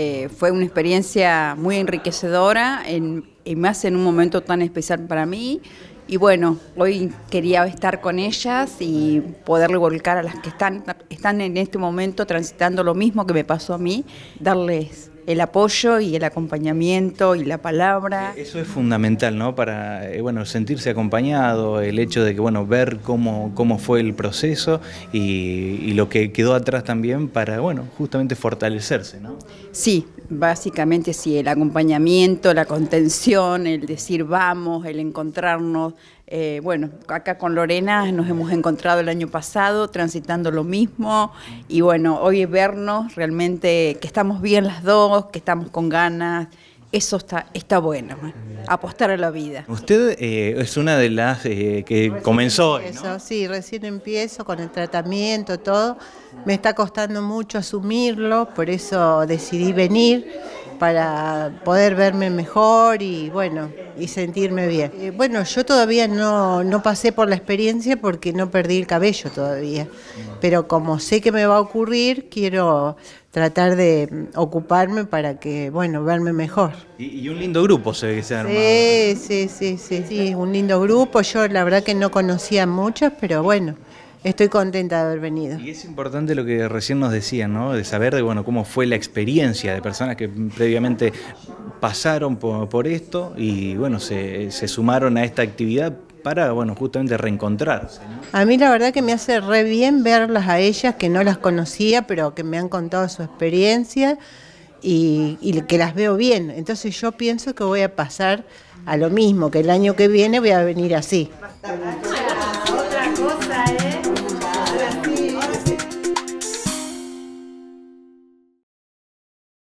Eh, fue una experiencia muy enriquecedora en, y más en un momento tan especial para mí. Y bueno, hoy quería estar con ellas y poderle volcar a las que están, están en este momento transitando lo mismo que me pasó a mí, darles el apoyo y el acompañamiento y la palabra. Eh, eso es fundamental, ¿no? Para eh, bueno, sentirse acompañado, el hecho de que, bueno, ver cómo, cómo fue el proceso y lo que quedó atrás también para, bueno, justamente fortalecerse, ¿no? Sí, básicamente sí, el acompañamiento, la contención, el decir vamos, el encontrarnos. Eh, bueno, acá con Lorena nos hemos encontrado el año pasado transitando lo mismo y bueno, hoy es vernos realmente que estamos bien las dos, que estamos con ganas, eso está, está bueno, ¿eh? apostar a la vida. Usted eh, es una de las eh, que comenzó. Sí, recién empiezo con el tratamiento, todo. Me está costando mucho asumirlo, por eso decidí venir para poder verme mejor y bueno, y sentirme bien. Eh, bueno, yo todavía no, no, pasé por la experiencia porque no perdí el cabello todavía, pero como sé que me va a ocurrir, quiero tratar de mm, ocuparme para que, bueno, verme mejor. Y, un lindo grupo se ve que se armó Sí, sí, sí, sí, sí, un lindo grupo. Yo la verdad que no conocía muchas, pero bueno. Estoy contenta de haber venido. Y es importante lo que recién nos decían, ¿no? De saber de bueno cómo fue la experiencia de personas que previamente pasaron por, esto y bueno, se, sumaron a esta actividad para, bueno, justamente reencontrarse. A mí la verdad que me hace re bien verlas a ellas, que no las conocía, pero que me han contado su experiencia y, que las veo bien. Entonces yo pienso que voy a pasar a lo mismo, que el año que viene voy a venir así. Otra cosa, ¿eh?